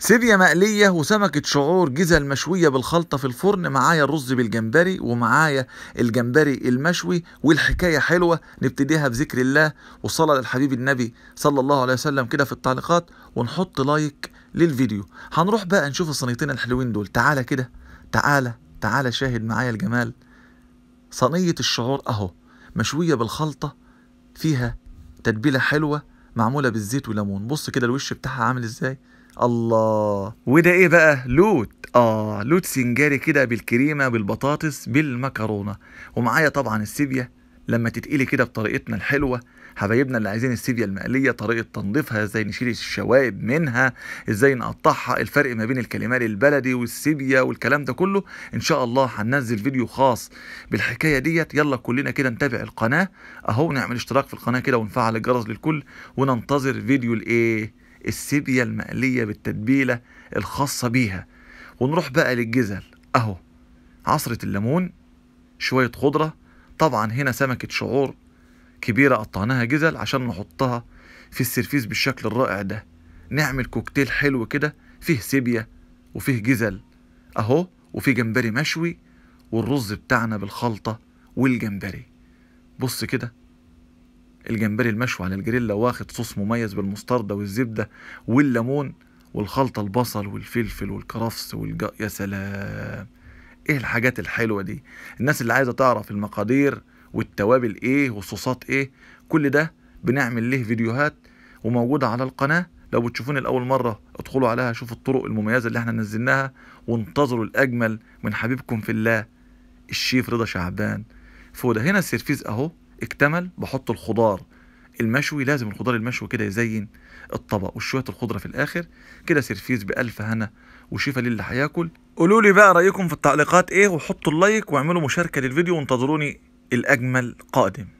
سيبيا مقلية وسمكة شعور جزل مشوية بالخلطة في الفرن معايا الرز بالجمبري ومعايا الجمبري المشوي والحكاية حلوة نبتديها بذكر الله والصلاة للحبيب النبي صلى الله عليه وسلم كده في التعليقات ونحط لايك للفيديو هنروح بقى نشوف الصينيتين الحلوين دول تعالى كده تعالى تعالى شاهد معايا الجمال صينية الشعور اهو مشوية بالخلطة فيها تتبيلة حلوة معمولة بالزيت وليمون بص كده الوش بتاعها عامل ازاي الله وده ايه بقى لوت اه لوت سنجاري كده بالكريمه بالبطاطس بالمكرونه ومعايا طبعا السيبيا لما تتقلي كده بطريقتنا الحلوه حبايبنا اللي عايزين السيبيا المقليه طريقه تنظيفها ازاي نشيل الشوائب منها ازاي نقطعها الفرق ما بين الكلمات البلدي والسيبيا والكلام ده كله ان شاء الله هننزل فيديو خاص بالحكايه ديت يلا كلنا كده نتابع القناه اهو نعمل اشتراك في القناه كده ونفعل الجرس للكل وننتظر فيديو الايه السيبيا المقلية بالتتبيلة الخاصة بيها ونروح بقى للجزل أهو عصرة الليمون شوية خضرة طبعا هنا سمكة شعور كبيرة قطعناها جزل عشان نحطها في السرفيس بالشكل الرائع ده نعمل كوكتيل حلو كده فيه سيبيا وفيه جزل أهو وفيه جمبري مشوي والرز بتاعنا بالخلطة والجمبري بص كده الجمبري المشوي على الجريلا واخد صوص مميز بالمستردة والزبدة والليمون والخلطة البصل والفلفل والكرفس والج... يا سلام ايه الحاجات الحلوة دي الناس اللي عايزة تعرف المقادير والتوابل ايه والصوصات ايه كل ده بنعمل ليه فيديوهات وموجودة على القناة لو بتشوفوني لأول مرة ادخلوا عليها شوفوا الطرق المميزة اللي احنا نزلناها وانتظروا الأجمل من حبيبكم في الله الشيف رضا شعبان فوق ده هنا السيرفيز اهو اكتمل بحط الخضار المشوي لازم الخضار المشوي كده يزين الطبق وشويه الخضره في الاخر كده سيرفيز بالف هنا وشيفة للي هياكل قولوا لي بقى رايكم في التعليقات ايه وحطوا اللايك واعملوا مشاركه للفيديو وانتظروني الاجمل قادم